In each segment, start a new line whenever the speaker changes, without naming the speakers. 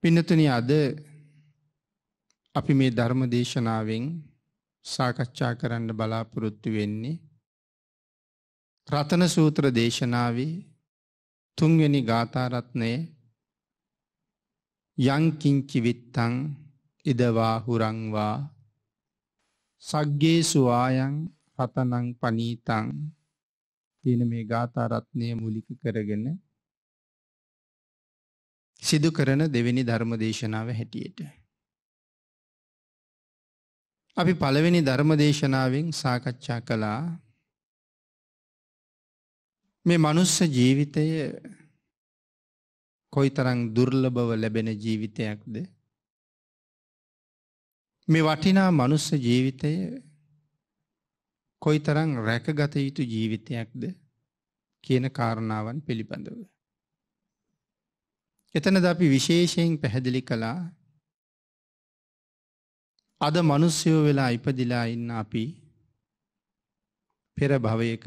පින්නතුනි අද අපි මේ ධර්ම දේශනාවෙන් සාකච්ඡා කරන්න බලාපොරොත්තු වෙන්නේ රතන සූත්‍ර දේශනාවේ තුන්වෙනි ගාථාරත්නය යංකිංචි විත්තං ඉදවා හුරංවා සග්ගේසු ආයන් රතනං පනීතං කියන මේ ගාථාරත්නය මූලික කරගෙන සිදු කරන දෙවෙනි ධර්ම දේශනාව හැටියට. අපි පළවෙනි ධර්ම දේශනාවෙන් සාකච්ඡා කළා මේ මනුස්ස ජීවිතය කොයි තරං දුර්ලබව ලැබෙන ජීවිතයක්ද මේ වටිනා මනුස්ස ජීවිතය කොයි තරං රැකගත යුතු ජීවිතයක්ද කියන කාරණාවන් පිළිබඳව. එතනද අපි විශේෂයෙන් පැහැදිලි කළා අද මනුස්්‍යයෝ වෙලා ඉපදිලා ඉන්න අපි පෙර භවයක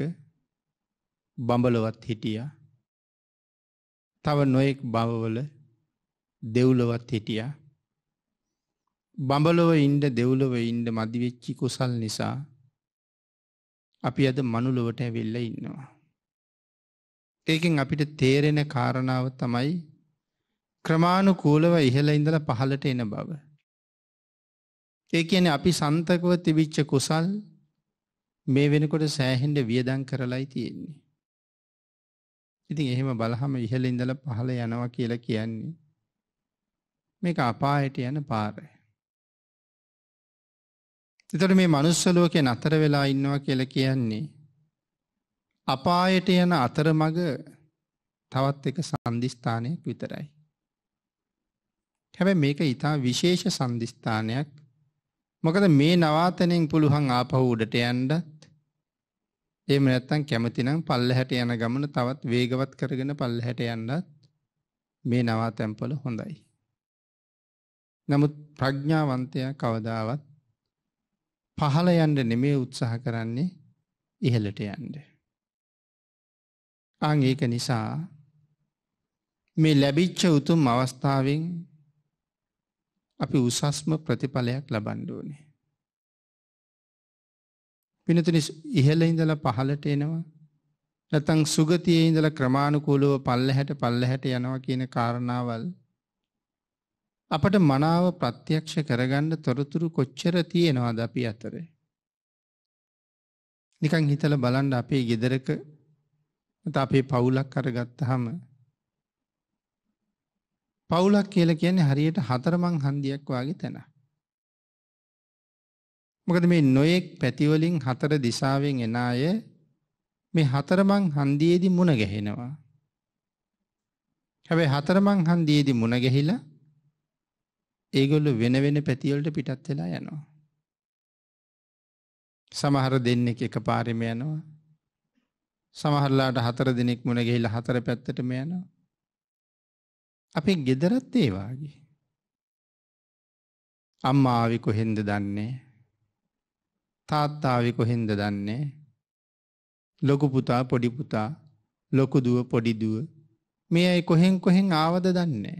බඹලොවත් හිටිය තව නොයෙක් බවවල දෙව්ලොවත් හිටිය බඹලොව ඉන්ඩ දෙව්ලොව ඉන්ඩ මදිවෙච්චි කුසල් නිසා අපි අද මනුලොවට ඇවෙල්ල ඉන්නවා ඒකෙන් අපිට තේරෙන කාරණාව තමයි ක්‍රමාණුකූලව ඉහළ ඉඳල පහලට එන බව. ඒ කියන අපි සන්තකව තිබිච්ච කුසල් මේ වෙනකොට සෑහෙන්ට වියදං කරලයි තියෙන්නේ. ඉතින් එහෙම බලහම ඉහළ ඉඳල පහළ යනවා කියලා කියන්නේ. මේක අපායට යන පාරය. එතට මේ මනුස්සලෝකය නතර වෙලා ඉන්නවා කියල කියන්නේ. අපායට යන අතර මග තවත් එක සන්ධිස්ථානයක් විතරයි. හැබැයි මේක ඊටා විශේෂ සම්දිස්ථානයක්. මොකද මේ නවාතනෙන් පුළුවන් ආපහු උඩට යන්නත් එහෙම නැත්නම් කැමතිනම් පල්ලහැට යන ගමන තවත් වේගවත් කරගෙන පල්ලහැට යන්නත් මේ නවාතැන්පල හොඳයි. නමුත් ප්‍රඥාවන්තයා කවදාවත් පහළ යන්න නෙමේ උත්සාහ කරන්නේ ඉහළට යන්න. ආන් ඒක නිසා මේ ලැබිච්ච උතුම් අවස්ථාවෙන් අපි උසස්ම ප්‍රතිඵලයක් ලබන්ඩුවනේ. පිනතුනි ඉහළ ඉඳල පහලට එනවා නැතං සුගතියේ ඉඳල ක්‍රමාණුකූලව පල්ල හැට පල්ල හැට යනවා කියන කාරණාවල් අපට මනාව ප්‍රත්‍යක්ෂ කරගන්න තොරතුරු කොච්චර තියෙනවාද අපි අතරේ. නිකං හිතල බලන්ඩ අපේ ගෙදරක අපේ පවුලක් කරගත්තහම පවුලක් කියලා කියන්නේ හරියට හතරමං හන්දියක් වාගේ තැන. මොකද මේ නොයෙක් පැතිවලින් හතර දිශාවෙන් එන අය මේ හතරමං හන්දියේදී මුණ ගැහෙනවා. හැබැයි හතරමං හන්දියේදී මුණ ගැහිලා ඒගොල්ලෝ වෙන වෙන පැතිවලට පිටත් වෙලා යනවා. සමහර දෙන්නෙක් එකපාරෙම යනවා. සමහරලාට හතර දිනක් මුණ ගිහිල්ලා හතර පැත්තටම යනවා. අපේ ගෙදරත් ඒ වාගේ. අම්මා ආවි කොහෙන්ද දන්නේ? තාත්තා ආවි කොහෙන්ද දන්නේ? ලොකු පුතා පොඩි පුතා ලොකු දුව පොඩි දුව මේ අය කොහෙන් කොහෙන් ආවද දන්නේ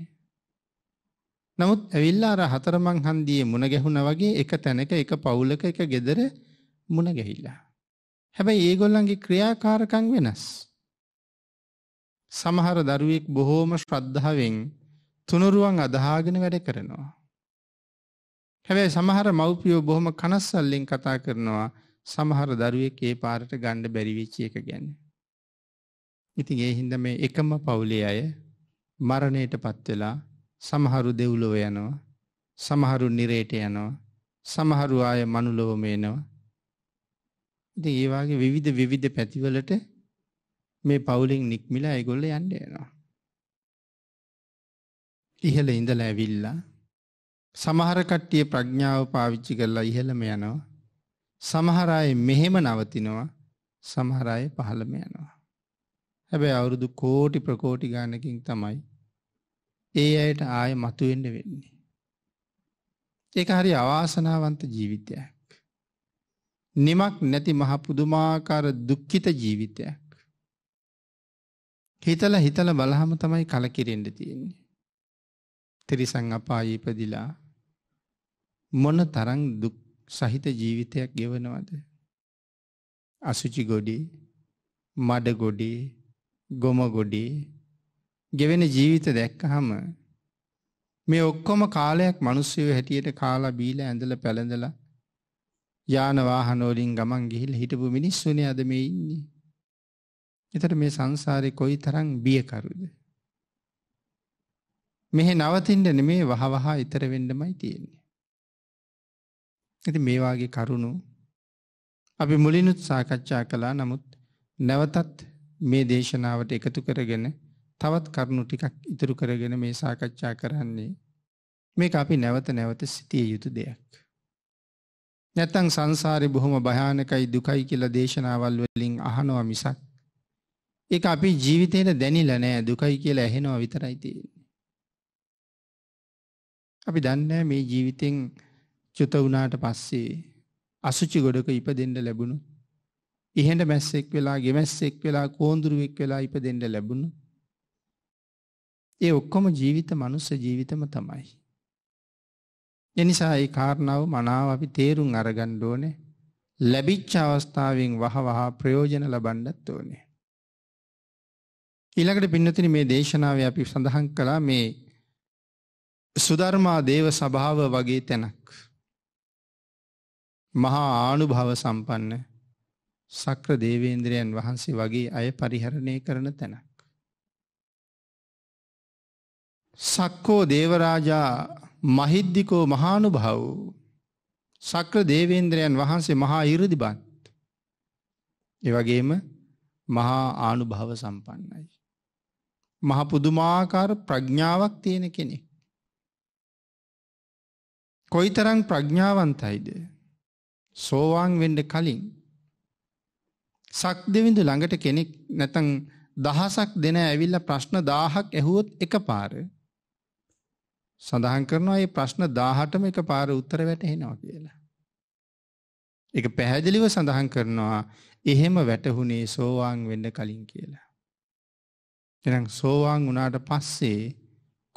නමුත් ඇවිල්ලා අර හතරමං හන්දියේ මුණ ගැහුණා වගේ එක තැනක එක පවුලක එක ගෙදර මුණ ගැහිලා හැබැයි ඒගොල්ලන්ගේ ක්‍රියාකාරකම් වෙනස් සමහර දරුවෙක් බොහෝම ශ්‍රද්ධාවෙන් තුනුරුවන් අදහාගෙන වැඩ කරනවා. හැබැයි සමහර මව්පියෝ බොහොම කනස්සල්ලෙන් කතා කරනවා සමහර දරුවෙක් ඒ පාරට ගණ්ඩ බැරිවිච්චි එක ගැන්න. ඉතින් ඒ හින්ද මේ එකම පවුලේ අය මරණයට පත්වෙලා සමහරු දෙව්ලොව යනවා සමහරු නිරේට යනවා සමහරු ආය මනුලොවමේනවා. ඉති ඒවාගේ විවිධ විවිධ පැතිවලට මේ පවුලෙන් නික්මිලා ඒගොල්ල යන්න යනවා. ඉහළ ඉඳලා ඇවිල්ලා සමහර කට්ටිය ප්‍රඥාව පාවිච්චි කරලා ඉහළම යනවා. සමහර අය මෙහෙම නවතිනවා. සමහර අය පහළම යනවා. හැබැයි අවුරුදු කෝටි ප්‍රකෝටි ගානකින් තමයි ඒ අයට ආය මතුවෙන්න වෙන්නේ. ඒක හරි අවාසනාවන්ත ජීවිතයක්. නිමක් නැති මහ පුදුමාකාර දුක්ඛිත ජීවිතයක්. හිතලා හිතලා බලහම තමයි කලකිරෙන්න තියෙන්නේ. තිරිසන් අපායේ ඉපදිලා මොන තරම් දුක් සහිත ජීවිතයක් ගෙවනවද? අසුචි ගොඩේ, මඩ ගොඩේ, ගොම ගොඩේ ගෙවෙන ජීවිත දැක්කහම මේ ඔක්කොම කාලයක් මිනිස්සුව හැටියට කාලා බීලා ඇඳලා පැළඳලා යාන වාහන වලින් ගමන් ගිහිල්ලා හිටපු මිනිස්සුනේ අද මේ ඉන්නේ. එතට මේ සංසාරය කොයි තරං බියකරුද. මෙහෙ නවතින්ට මේ වහවහා ඉතර වෙන්ඩමයි තියෙන්නේ. ඇති මේවාගේ කරුණු අපි මුලිනුත් සාකච්ඡා කලා නමුත් නැවතත් මේ දේශනාවට එකතු කරගෙන තවත් කරුණු ටිකක් ඉතුරු කරගෙන මේ සාකච්ඡා කරන්නේ මේක අපි නැවත නැවත සිටිය යුතු දෙයක්. නැත්තං සංසාරය බොහොම භයානකයි දුකයි කියලා දේශනාවල් වලින් අහනවා මිසක් ඒක අපි ජීවිතයට දැනිල නෑ දුකයි කියලා ඇහෙනවා විතරයි තියෙන්නේ. අපි දන්න මේ ජීවිතෙන් චුත වුණාට පස්සේ අසුචි ගොඩක ඉප දෙන්න ලැබුණු. ඉහෙට මැස්සෙක් වෙලා ගෙමැස්සෙක් වෙලා කෝන්දුරුවෙක් වෙලා ඉප දෙන්න ලැබුණු. ඒ ඔක්කොම ජීවිත මනුස්ස ජීවිතම තමයි. එනිසා ඒ කාරණාව මනාව අපි තේරුම් අරගණ්ඩෝනේ ලැබිච්ච අවස්ථාවෙන් වහ වහා ප්‍රයෝජන ලබණ්ඩත් ඕනේ. ඊළඟට පින්නතින මේ දේශනාවේ අපි සඳහන් කළා මේ සුධර්මා දේව සභාව වගේ තැනක් මහා ආනුභව සම්පන්න සක්‍ර දේවේන්ද්‍රයන් වහන්සේ වගේ අය පරිහරණය කරන තැනක්. සක්කෝ දේවරාජා මහිද්දිකෝ මහානුභව් සක්‍ර දේවේන්ද්‍රයන් වහන්සේ මහා ඉරදිබත් එවගේම මහා ආනුභව සම්පන්නයි. මහපුදුමාකාර ප්‍රඥාවක් තියෙන කෙනෙ. කොයි තරං ප්‍රඥාවන්තයිද සෝවාන් වෙන්ඩ කලින් සක් දෙවිඳු ළඟට කෙනෙක් නැතන් දහසක් දෙන ඇවිල්ල ප්‍රශ්න දාහක් ඇහුවොත් එක පාර සඳහන් කරනවා ඒ ප්‍රශ්න දාහටම එක පාර උත්තර වැටහෙනවා කියලා. එක පැහැදිලිව සඳහන් කරනවා එහෙම වැටහුණේ සෝවාන් වෙන්න කලින් කියලා. එනම් සෝවාන් වුණාට පස්සේ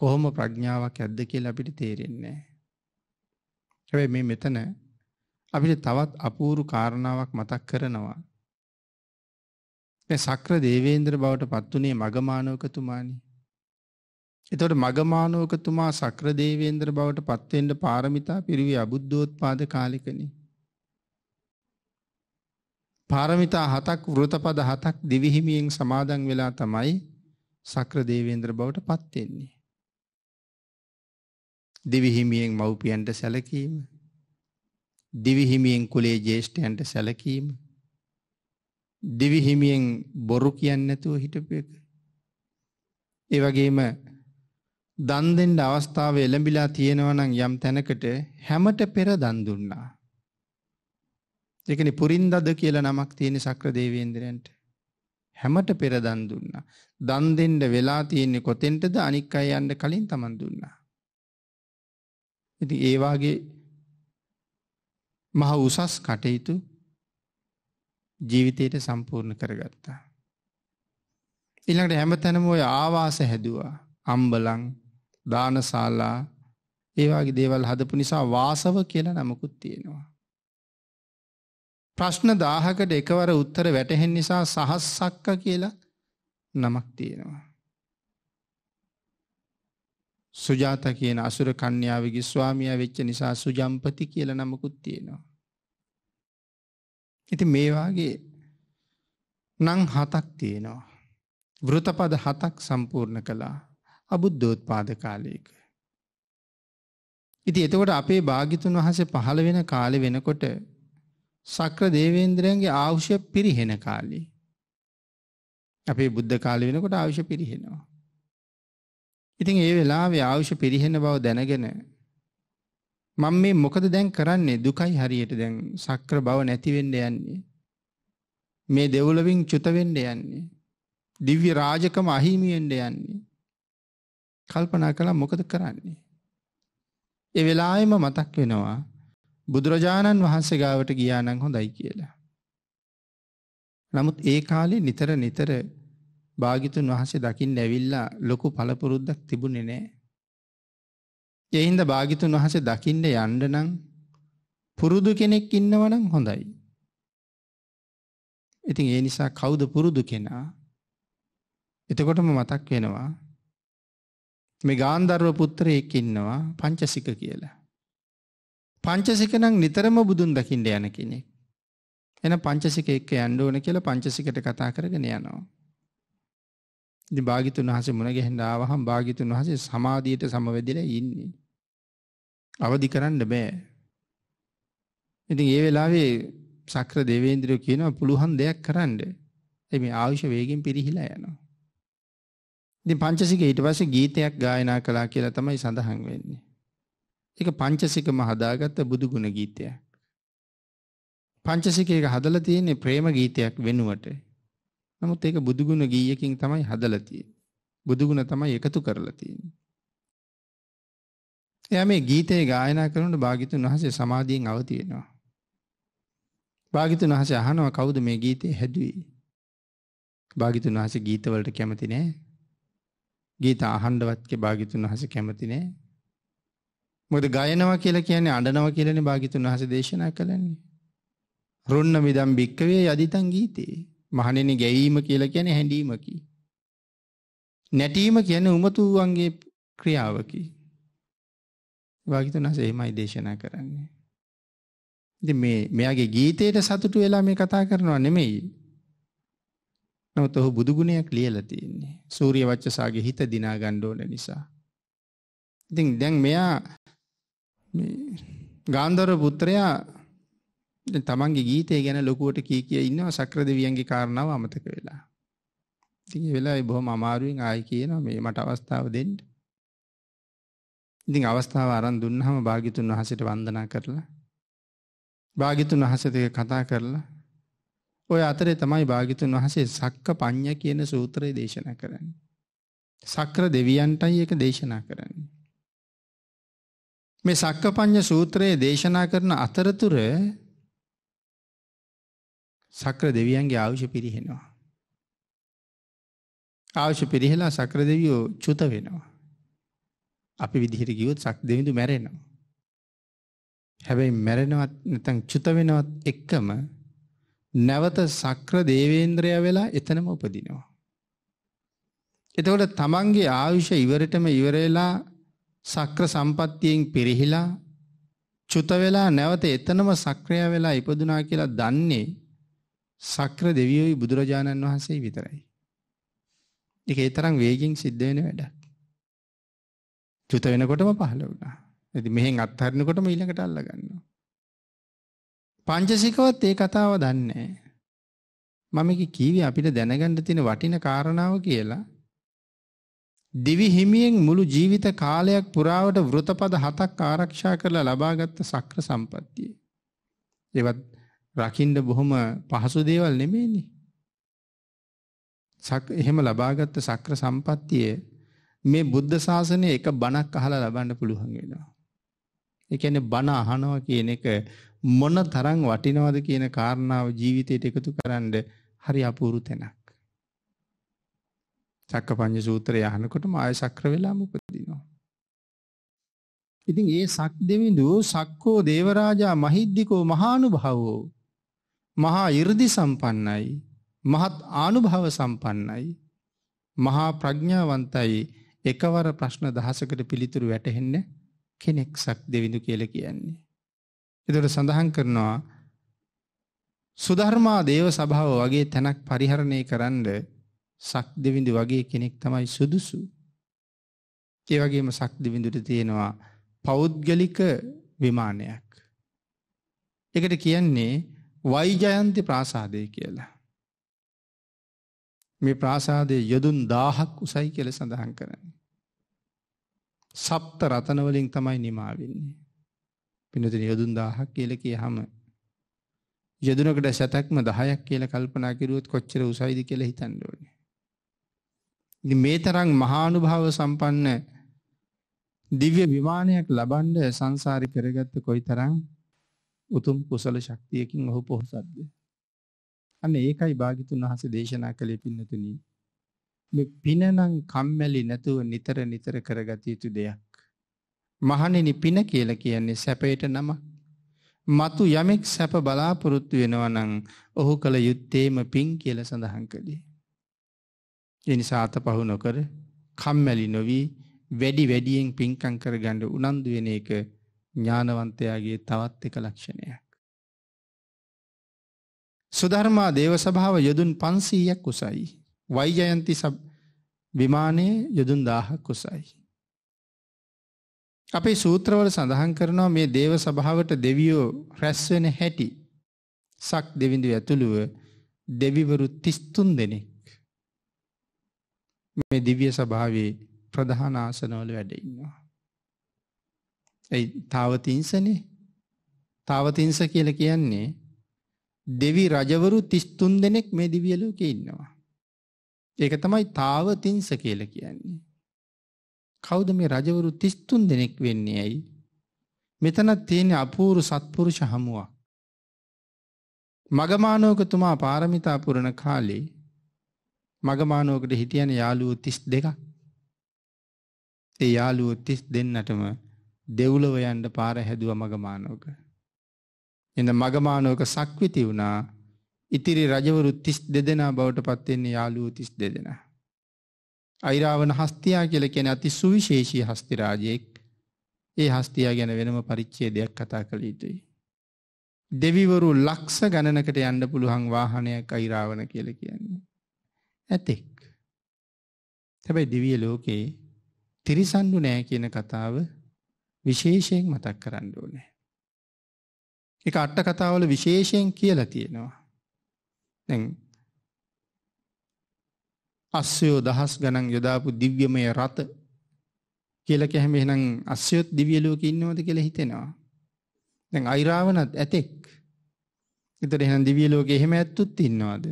කොහොම ප්‍රඥාවක් ඇද්ද කියලා අපිට තේරෙන්නේ නැහැ. මේ මෙතන අපිට තවත් අපූරු කාරණාවක් මතක් කරනවා. මේ සක්‍ර දේවේන්ද්‍ර බවට පත්තුනේ මගමානවකතුමානි. එතකොට මගමානවකතුමා සක්‍ර දේවේන්ද්‍ර බවට පත්වෙන්න පාරමිතා පිරිවි අබුද්ධෝත්පාද කාලිකනේ. පාරමිතා හතක් වෘතපද හතක් දිවිහිමියෙන් සමාදන් වෙලා තමයි සක්‍ර දේවේන්ද්‍ර බවට පත් වෙන්නේ. දිවි හිමියෙන් මව්පියන්ට සැලකීම, දිවි හිමියෙන් කුලේ ජ්‍යෙෂ්ඨයන්ට සැලකීම, දිවි හිමියෙන් බොරු කියන්නේ නැතුව හිටපු එක. ඒ වගේම දන් දෙන්න අවස්ථාව එළඹිලා තියෙනවා නම් යම් තැනකට හැමත පෙර දන් දුන්නා. ඒකනේ පුරින්දද කියලා නමක් තියෙන සක්‍ර දේවේන්ද්‍රයන්ට. හැමට පෙර දන් දුන්නා. දන් දෙන්න වෙලා තියෙන්නේ කොතෙන්ටද අනික් අය යන්න කලින් Taman දුන්නා. ඉතින් ඒ වාගේ මහ උසස් කටයුතු ජීවිතයට සම්පූර්ණ කරගත්තා. ඊළඟට හැමතැනම ඔය ආවාස හැදුවා. අම්බලන්, දානශාලා, ඒ වගේ දේවල් හදපු නිසා වාසව කියලා නමකුත් තියෙනවා. ප්‍රශ්න 1000කට එකවර උත්තර වැටහෙන නිසා සහස්සක්ක කියලා නමක් තියෙනවා. සුජාත කියන අසුර කන්‍යාවගේ ස්වාමියා වෙච්ච නිසා සුජම්පති කියලා නමකුත් තියෙනවා. ඉතින් මේ වාගේ නම් හතක් තියෙනවා. වෘතපද හතක් සම්පූර්ණ කළා. අබුද්ධෝත්පාද කාලයක. ඉතින් එතකොට අපේ භාග්‍යතුන් වහන්සේ පහළ වෙන කාලේ වෙනකොට සක්‍ර දේවේන්ද්‍රයන්ගේ ආවුෂ්‍ය පිරිහෙන කාලේ. අපේ බුද්ධ කාල වෙනකොට ආවුෂ පිරිහෙනවා. ඉතින් ඒ වෙලාවේ ආවුෂ පිරිහෙන බව දැනගෙන මම මේ මොකද දැන් කරන්නේ දුකයි හරියට දැන් සක්‍ර බව නැතිවෙන්න යන්නේ. මේ දෙවුලවින් චුතවෙන්න යන්නේ. දිව්‍ය රාජකම අහිමියෙන්ට යන්නේ. කල්පනා කළා මොකද කරන්නේ. ඒ වෙලාවෙම මතක් වෙනවා බුදුරජාණන් වහන්සේ ගාවට ගියානං හොඳයි කියලා. නමුත් ඒ කාලේ නිතර නිතර භාගිතුන් වහසේ දකිින් ඇවිල්ලා ලොකු පලපුරුද්දක් තිබුණෙ නෑ. එයින්ද භාගිතුන් වහසේ දකින්න යන්ඩනං පුරුදු කෙනෙක් ඉන්නවනං හොඳයි. ඉතින් ඒ නිසා කවුද පුරුදු කෙනා එතකොටම මතක් වෙනවා මේ ගාන්ධර්ව පුත්‍රයෙක් ඉන්නවා පංචසික කියලා. පංචසික නම් නිතරම බුදුන් දකිින්ට යන කෙනෙක්. එන පංචසික එක්ක යන්න ඕන කියලා පංචසිකට කතා කරගෙන යනවා. ඉති භාගිතුන් වහස මුණගැහෙන් ආවහම් භාගිතුන් වහසේ සමාධීයට සමවැදිල ඉන්නේ. අවදි කරන්න බෑ. ඉතින් ඒ වෙලාවේ සක්‍ර දෙවේන්ද්‍රයෝ කියනවා පුළුවන් දෙයක් කරන්න එම ආවුෂ වේගෙන් පිරිහිලා යනවා. ඉතින් පංචසික ඊට පස්සේ ගීතයක් ගායනා කළා කියලා තමයි සඳහන් වෙන්නේ. එක පංචසිකම හදාගත්ත බුදු ගුණ ගීතය. පංචසිකයක හදලා තියෙන්නේ ප්‍රේම ගීතයක් වෙනුවට. නමුත් ඒක බුදු ගුණ ගීයකින් තමයි හදලා තියෙන්නේ. බුදු ගුණ තමයි එකතු කරලා තියෙන්නේ. එයා මේ ගීතේ ගායනා කරනකොට භාග්‍යතුන් වහන්සේ සමාධියෙන් අවදි වෙනවා. භාග්‍යතුන් වහන්සේ අහනවා කවුද මේ ගීතේ හැදුවේ? භාග්‍යතුන් වහන්සේ ගීතවලට කැමති නෑ. ගීත අහන්නවත් භාග්‍යතුන් වහන්සේ කැමති නෑ. මොකද ගයනවා කියලා කියන්නේ අඬනවා කියලානේ භාග්‍යතුන් වහන්සේ දේශනා කළන්නේ. රුන්න මිදම් භික්කවේ යදිතං ගීතේ. මහණෙනි ගැයීම කියලා කියන්නේ හැඬීමකි. නැටීම කියන්නේ උමතුන්ගේ ක්‍රියාවකි. භාග්‍යතුන් වහන්සේ එහෙමයි දේශනා කරන්නේ. ඉතින් මේ මෙයාගේ ගීතයට සතුටු වෙලා මේ කතා කරනවා නෙමෙයි. නමුත් ඔහු බුදු ගුණයක් ලියලා තියෙන්නේ. සූර්ය වච්චසාගේ හිත දිනා ගන්න ඕන නිසා. ඉතින් දැන් මෙයා ගාන්ධර පුත්‍රයා තමන්ගේ ගීතය ගැන ලොකුවට කී කිය ඉන්නවා සක්‍ර දෙවියන්ගේ කාරණාව අමතක වෙලා. ඉතින් වෙලා බොහොම අමාරුවෙන් ආයි කියනවා මේ මට අවස්ථාව දෙන්න. ඉතින් අවස්ථාව අරන් දුන්නහම භාග්‍යතුන් වහන්සේට වන්දනා කරලා භාග්‍යතුන් වහන්සේට කතා කරලා ඔය අතරේ තමයි භාග්‍යතුන් වහන්සේ සක්ක පඤ්ඤ කියන සූත්‍රය දේශනා කරන්නේ. සක්‍ර දෙවියන්ටයි ඒක දේශනා කරන්නේ. මේ සක්කපඤ්ඤ සූත්‍රයේ දේශනා කරන අතරතුර සක්‍ර දෙවියන්ගේ ආයුෂ පිරිහෙනවා. ආයුෂ පිරිහෙලා සක්‍ර දෙවියෝ චුත වෙනවා. අපි විදිහට ගියොත් සක් දෙවිඳු මැරෙනවා. හැබැයි මැරෙනවත් නැතන් චුත වෙනවත් එක්කම නැවත සක්‍ර දේවේන්ද්‍රය වෙලා එතනම උපදිනවා. එතකොට තමන්ගේ ආයුෂ ඉවරටම ඉවරලා සක්‍ර සම්පත්තියෙන් පිරිහිලා චුත වෙලා නැවත එතනම සක්‍රය වෙලා ඉපදුනා කියලා දන්නේ සක්‍ර දෙවියෝයි බුදුරජාණන් වහන්සේ විතරයි. එක ඒතරම් වේගින් සිද්ධ වෙන වැඩක්. චුත වෙනකොටම පහළ වුණා. ඇති මෙහෙන් අත්හරණකොටම ඊළඟට අල්ල ගන්නවා. පංචසිකවත් ඒ කතාව දන්නේ. මම කීවේ අපිට දැනගන්න තියෙන වටින කාරණාව කියලා දිවි හිමියෙන් මුළු ජීවිත කාලයක් පුරාවට වෘතපද හතක් ආරක්ෂා කරලා ලබාගත්ත සක්‍ර සම්පත්තිය. ඒවත් රකින්ඩ බොහොම පහසු දේවල් නෙමේනි. එහෙම ලබාගත්ත සක්‍ර සම්පත්තිය මේ බුද්ධ ශාසනය එක බණක් අහලා ලබන්න පුළුවන් වෙනවා. ඒ කියන්නේ බණ අහනවා කියන එක මොන තරම් වටිනවද කියන කාරණාව ජීවිතයට එකතු කරන්න හරි අපූරු තැනක්. චක්කපංච සූත්‍රය අහනකොටම ආය සක්‍ර වෙලාම උපදිනවා. ඉතින් ඒ සක් දෙවිඳු සක්කෝ දේවරාජා මහිද්දිකෝ මහානුභාවෝ මහා 이르දි සම්පන්නයි මහත් ආනුභාව සම්පන්නයි මහා ප්‍රඥාවන්තයි එකවර ප්‍රශ්න දහසකට පිළිතුරු වැටහෙන්න කෙනෙක් සක් දෙවිඳු කියලා කියන්නේ. එතකොට සඳහන් කරනවා සුධර්මා දේව සභාව වගේ තැනක් පරිහරණය කරන්න සක් දෙවිඳු වගේ කෙනෙක් තමයි සුදුසු. ඒ වගේම සක් දෙවිඳුට තියෙනවා පෞද්ගලික විමානයක්. එකට කියන්නේ වයිජයන්ති ප්‍රාසාදය කියලා. මේ ප්‍රාසාදය යොදුන් දාහක් උසයි කියල සඳහන් කරන. සප්ත රතනවලින් තමයි නිමාවෙන්නේ. පිනතින යොදුන් දාහක් කියල කිය හම. යදුනකට සැතැක්ම දහයක් කියල කල්පනා කිරුවත් කොච්චර උසයිද කියල හිතන්ඩෝනේ. මේ තරම් මහානුභාව සම්පන්න දිව්‍ය විමානයක් ලබන්න සංසාරي කරගත්ත කොයිතරම් උතුම් කුසල ශක්තියකින් ඔහු පොහොසත්ද අන්න ඒකයි භාග්‍යතුන් වහන්සේ දේශනා කළේ පින්නතුනි මේ පිනනම් කම්මැලි නැතුව නිතර නිතර කරගත යුතු දෙයක් මහණෙනි පින කියලා කියන්නේ සැපයට නම මතු යමෙක් සැප බලාපොරොත්තු වෙනවා නම් ඔහු කල යුත්තේම පින් කියලා සඳහන් කළේ ඒ නිසා අතපහු නොකර කම්මැලි නොවි වැඩි වැඩියෙන් පිංකම් කරගන්න උනන්දු වෙන එක ඥානවන්තයාගේ තවත් එක ලක්ෂණයක්. සුධර්මා දේව සභාව යොදුන් 500ක් උසයි. වෛජයන්ති විමානයේ යොදුන් 1000ක් උසයි. අපේ සූත්‍රවල සඳහන් කරනවා මේ දේව සභාවට දෙවියෝ රැස් වෙන හැටි. සක් දෙවිඳු ඇතුළුව දෙවිවරු 33 දෙනෙක් මේ දිව්‍ය සභාවේ ප්‍රධාන ආසනවල වැඩ ඉන්නවා. ඇයි තාවතිංසනේ තාවතිංස කියල කියන්නේ දෙවි රජවරු තිස්තුන් දෙනෙක් මේ දිවියලෝක ඉන්නවා. ඒක තමයි තාවතිංස කියල කියන්නේ. කෞද මේ රජවරු තිස්තුන් දෙනෙක් වෙන්නේ ඇයි. මෙතනත් තියෙන අපූරු සත්පුරුෂ හමුවක්. මගමානෝකතුමා පාරමිතා පුරණ කාලේ මගමානුවකට හිටියන යාලුවෝ තිස් දෙක ඒ යාලුවෝ තිස් දෙන්නටම දෙව්ලොව යන්ඩ පාර හැදුව මගමානෝක. එඳ මගමානෝක සක්විති වුණා ඉතිරි රජවරු තිස් දෙදෙන බවට පත්වෙන්නේ යාලුවෝ තිස් දෙදෙන. අයිරාවන හස්තියා කියල කෙන අති සුවිශේෂී හස්තිරාජයෙක් ඒ හස්තියා ගැන වෙනම පරිච්චේ දෙයක් කතා කළ යුතුයි. දෙවිවරු ලක්ෂ ගණනකට යන්න පුළුවන් වාහනයක් අයිරාවන කියල කියන්නේ. ඇතෙක්. හැබැයි දිවිය ලෝකයේ තිරිසන්නු නෑ කියන කතාව විශේෂයෙන් මතක් කරන්න ඕනෑ. එක අට්ට කතාවල විශේෂයෙන් කියලා තියෙනවා. දැන් අස්සයෝ දහස් ගණන් යොදාපු දිව්‍යමය රථ කියලක හැම එහනම් අස්යොත් දිවියලෝක ඉන්නවද කියල හිතෙනවා. දැන් අයිරාවනත් ඇතෙක් එතට එහන් දිවියලෝක එහෙම ඇත්තුත් ඉන්නවාද.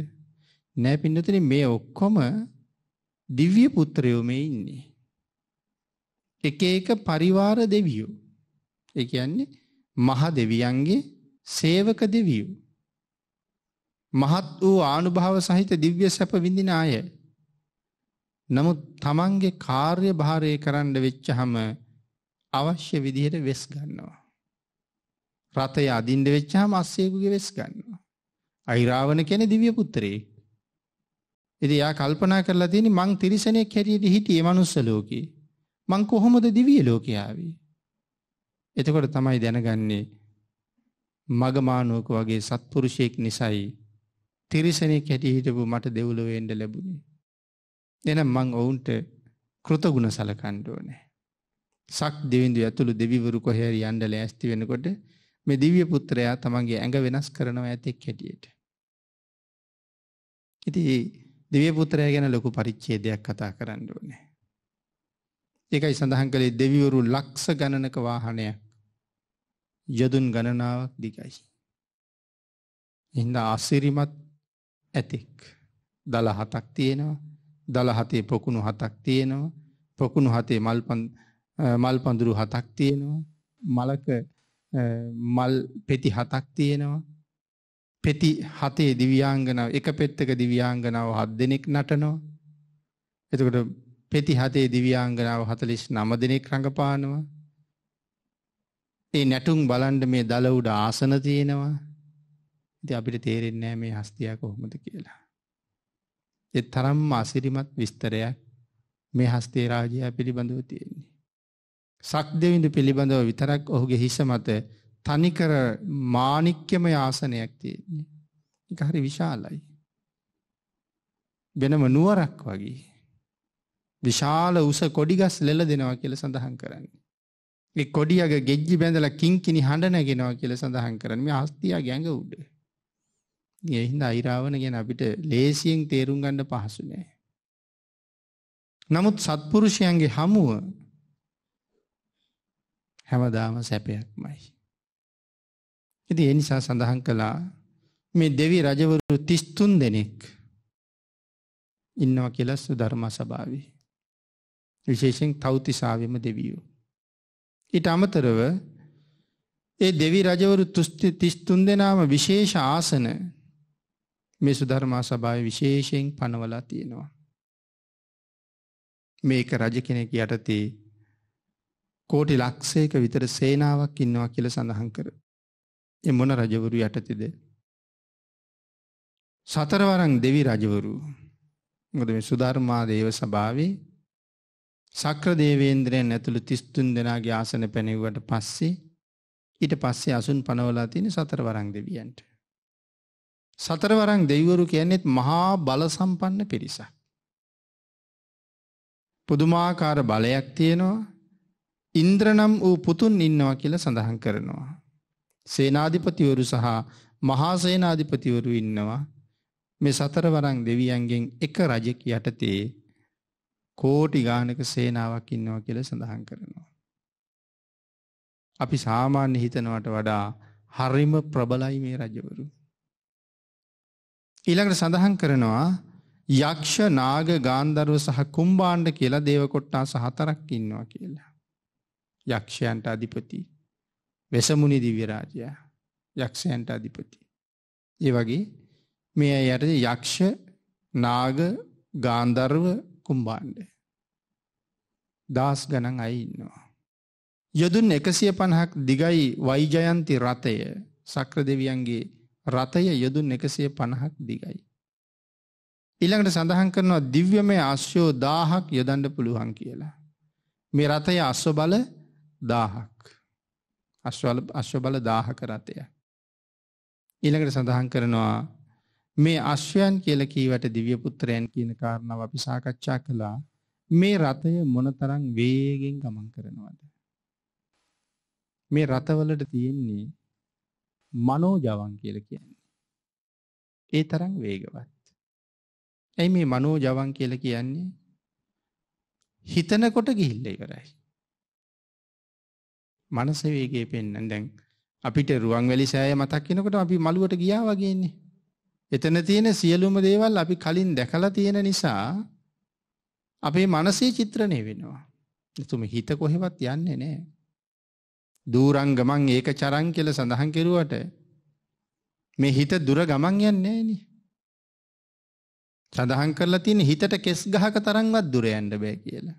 නෑ පින්නතනි මේ ඔක්කොම දිව්‍ය පුත්‍රයෝ මේ ඉන්නේ. එක එක පරිවාර දෙවියෝ. ඒ කියන්නේ මහ දෙවියන්ගේ සේවක දෙවියෝ. මහත් වූ ආනුභාව සහිත දිව්‍ය සැප විඳින අය. නමුත් තමන්ගේ කාර්ය භාරය කරන්න වෙච්චහම අවශ්‍ය විදිහට වෙස් ගන්නවා. රථය අදින්ඩ වෙච්චහම අස්සේකුගේ වෙස් ගන්නවා. අයිරාවන කෙන දිව්‍ය පුත්‍රයේ ඉතින් යා කල්පනා කරලා තියෙන්නේ මං තිරිසනෙක් හැටියට හිටියේ මනුස්ස ලෝකේ. මං කොහොමද දිව්‍ය ලෝකේ ආවේ? එතකොට තමයි දැනගන්නේ මගමානුවක වගේ සත්පුරුෂයෙක් නිසායි තිරිසනෙක් හැටියට හිටපු මට දෙව්ලොව එන්න ලැබුණේ. එහෙනම් මං ඔවුන්ට කෘතගුණ සලකන්න ඕනේ. සක් දෙවිඳු ඇතුළු දෙවිවරු කොහේ හරි යන්න ලෑස්ති වෙනකොට මේ දිව්‍ය පුත්‍රයා තමන්ගේ ඇඟ වෙනස් කරනවා ඇතෙක් හැටියට. ඉතින් දෙවපුත්‍රය ගැන ලොකු පරිච්චේදයක් කතා කරන්න ඕනේ. ඒකයි සඳහන් කළේ දෙවිවරු ලක්ෂ ගණනක වාහනයක් යදුන් ගණනාවක් දිගයි. ඉන්ද අස්සිරිමත් ඇතික් දළ හතක් තියෙනවා දළහතේ පොකුණු හතක් තියෙනවා පොකුණු හතේ මල් පඳුරු හතක් තියෙනවා මලක මල් පෙති හතක් තියෙනවා පෙති හතේ දිව්‍යාංගනාව එක පෙත්තක දිව්‍යාංගනාව හත් දෙනෙක් නටනවා. එතකොට පෙති හතේ දිව්‍යාංගනාව හතලිස් නම දෙනෙක් රඟපානවා. ඒ නැටුම් බලන්ඩ මේ දලවුඩ ආසන තියෙනවා. ඉති අපිට තේරෙන්නෑ මේ හස්තියක් කොහොමද කියලා. එත් තරම්ම අසිරිමත් විස්තරයක් මේ හස්තේ රාජයා පිළිබඳව තියෙන්නේ. සක් දෙවිඳ පිළිබඳව විතරක් ඔහුගේ හිස මත තනිකර මාණික්‍යම ආසනයක් තියෙන්නේ. ඒක හරි විශාලයි. වෙනම නුවරක් වගේ. විශාල උස කොඩිගස් ලෙල දෙනවා කියලා සඳහන් කරන්නේ. මේ කොඩියගේ ගෙජ්ජි බැඳලා කිංකිණි හඬ නැගෙනවා කියලා සඳහන් කරන්නේ මේ ආස්තියා ගැඟ උඩ. ඒ හින්දා අයිරාවණ ගැන අපිට ලේසියෙන් තේරුම් ගන්න පහසු නෑ. නමුත් සත්පුරුෂයන්ගේ හමුව හැමදාම සැපයක්මයි. ඉති ඒ නිසා සඳහන් කළා මේ දෙවි රජවරු තිස්තුන් දෙනෙක් ඉන්නව කෙලස්සු ධර්ම සභාවේ. විශේෂෙන් තෞතිසාාවම දෙවියෝ. ඉට අමතරව ඒ දෙවි රජවරු තිස්තුන් දෙනාම විශේෂ ආසන මේ සුධර්මා සභාව විශේෂයෙන් පනවලා තියෙනවා. මේක රජ කෙනෙක් යටතේ කෝටි ලක්ෂයක විතර සේනාවක් ඉන්නවා කියල සඳහන් කර. ඒ මොන රජවරු යටතේද? සතරවරම් දෙවි රජවරු. මොකද මේ සුධර්මා දේව සභාවේ සක්‍ර දේවේන්ද්‍රයන් ඇතුළු 33 දෙනාගේ ආසන පැනෙව්වට පස්සේ ඊට පස්සේ අසුන් පනවලා තියෙන සතරවරම් දෙවියන්ට. සතරවරම් දෙවිවරු කියන්නේත් මහා බල සම්පන්න පිරිසක්. පුදුමාකාර බලයක් තියෙනවා. ඉන්ද්‍රනම් වූ පුතුන් ඉන්නවා කියලා සඳහන් කරනවා. සේනාධිපතිවරු සහ මහා සේනාධිපතිවරු ඉන්නවා මේ සතරවරන් දෙවියන්ගෙන් එක රජෙක් යටතේ කෝටි ගානක සේනාවක් ඉන්නවා කියල සඳහන් කරනවා. අපි සාමාන්‍ය හිතනවට වඩා හරිම ප්‍රබලයි මේ රජවරු. ඊළඟට සඳහන් කරනවා යක්ෂ නාග ගාන්ධර්ව සහ කුම්බාණ්ඩ කියලා දේවකොට්ටා සහතරක් ඉන්නවා කියලා. යක්ෂයන්ට අධිපති වෙසමුණි දිව්‍යරාජයා යක්ෂයන්ට අධිපති. ඒ වගේ මේ අය යටතේ යක්ෂ නාග ගාන්ධර්ව කුම්බාණ්ඩ. දහස් ගණන් අය ඉන්නවා. යොදුන් 150ක් දිගයි වෛජයන්ති රථය සක්‍ර දෙවියන්ගේ රථය යොදුන් 150ක් දිගයි. ඊළඟට සඳහන් කරනවා දිව්‍යමය අශ්වෝ 1000ක් යොදන්න පුළුවන් කියලා. මේ රථය අශ්ව බල 1000ක්. අශ්වල අශ්වබල දාහක රතය. ඊළඟට සඳහන් කරනවා මේ අශ්වයන් කියලා කීවට දිව්‍ය පුත්‍රයන් කියන කාරණාව අපි සාකච්ඡා කළා. මේ රතය මොනතරම් වේගෙන් ගමන් කරනවද? මේ රතවලට තියෙන්නේ මනෝජවන් කියලා කියන්නේ. ඒ තරම් වේගවත්. ඇයි මේ මනෝජවන් කියලා කියන්නේ? හිතනකොට ගිහිල්ලා ඉවරයි. මනස වේගය පෙන්වන්න. දැන් අපිට රුවන්වැලි සෑය මතක් වෙනකොට අපි මළුවට ගියා වගේ ඉන්නේ. එතන තියෙන සියලුම දේවල් අපි කලින් දැකලා තියෙන නිසා අපේ මනසේ චිත්‍රණය වෙනවා. එතුම හිත කොහෙවත් යන්නේ නැහැ. දූරං ගමන් ඒක චරං කියලා සඳහන් කෙරුවට මේ හිත දුර ගමන් යන්නේ නැහෙනි. සඳහන් කරලා තියෙන හිතට කෙස් ගහක තරම්වත් දුර යන්න බෑ කියලා.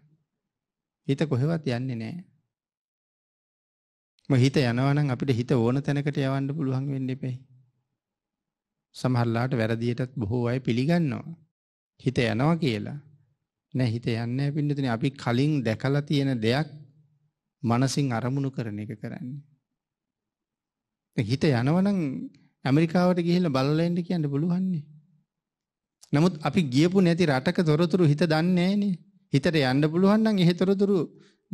හිත කොහෙවත් යන්නේ නැහැ. හිත යනවා නම් අපිට හිත ඕන තැනකට යවන්න පුළුවන් වෙන්න එපයි. සමහරලාට වැරදියටත් බොහෝ අය පිළිගන්නවා. හිත යනවා කියලා. නෑ හිත යන්නේ පින්නතුනේ අපි කලින් දැකලා තියෙන දෙයක් මනසින් අරමුණු කරන එක කරන්නේ. හිත යනවා නම් ඇමරිකාවට ගිහිල්ලා බලලා එන්න කියන්න පුළුවන්නේ. නමුත් අපි ගියපු නැති රටක තොරතුරු හිත දන්නේ නෑනේ. හිතට යන්න පුළුවන් නම් එහෙ තොරතුරු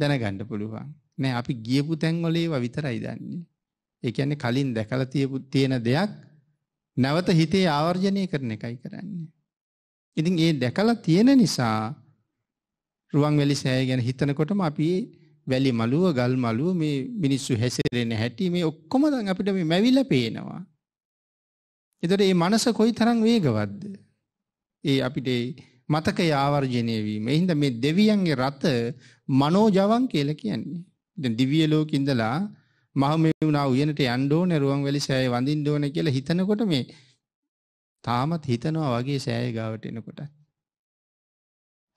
දැනගන්න පුළුවන්. නෑ අපි ගියපු තැන්වල ඒවා විතරයි දන්නේ. ඒ කියන්නේ කලින් දැකලා තියපු තියෙන දෙයක් නැවත හිතේ ආවර්ජනය කරන එකයි කරන්නේ. ඉතින් ඒ දැකලා තියෙන නිසා රුවන්වැලි සෑය ගැන හිතනකොටම අපි වැලි මලුව ගල් මලුව මේ මිනිස්සු හැසිරෙන හැටි මේ ඔක්කොම දැන් අපිට මේ මැවිලා පේනවා. එතකොට මේ මනස කොයිතරම් වේගවත්ද? ඒ අපිට මතකයේ ආවර්ජනය වීම. එහෙනම් මේ දෙවියන්ගේ රත මනෝජවං කියලා කියන්නේ. දැන් දිව්‍ය ලෝකෙ ඉඳලා මහමෙවුනා උයනට යන්න ඕනේ රුවන්වැලි සෑය වඳින්න ඕනේ කියලා හිතනකොට මේ තාමත් හිතනවා වගේ සෑය ගාවට එනකොට.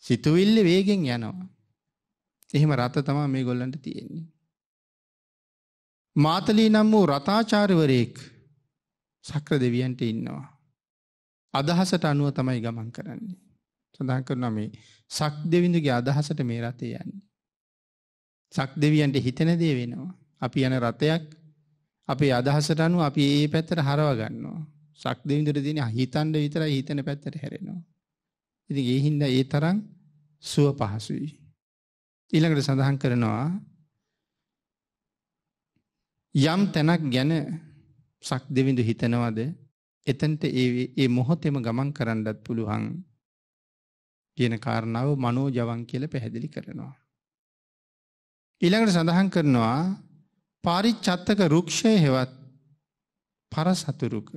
සිතුවිල්ල වේගෙන් යනවා. එහෙම රත තමයි මේගොල්ලන්ට තියෙන්නේ. මාතලී නම් වූ රතාචාර්යවරයෙක් සක්‍ර දෙවියන්ට ඉන්නවා. අදහසට අනුව තමයි ගමන් කරන්නේ. සඳහන් කරනවා මේ සක් දෙවිඳුගේ අදහසට මේ රතේ යන්නේ. සක් දෙවියන්ට හිතෙන දේ වෙනවා. අපි යන රථයක් අපේ අදහසට අනුව අපි ඒ පැත්තට හරව ගන්නවා. සක් දෙවිඳුට දෙන හිතන්ඩ විතරයි හිතන පැත්තට හැරෙනවා. ඉතින් ඒ හින්දා ඒ තරම් සුව පහසුයි. ඊළඟට සඳහන් කරනවා යම් තැනක් ගැන සක් දෙවිඳු හිතනවද එතන්ට ඒ මොහොතෙම ගමන් කරන්නත් පුළුවන් කියන කාරණාව මනෝ ජවන් කියල පැහැදිලි කරනවා. ඊළඟට සඳහන් කරනවා පාරිච්චත්තක රුක්ෂය හෙවත් පර සතුරුක.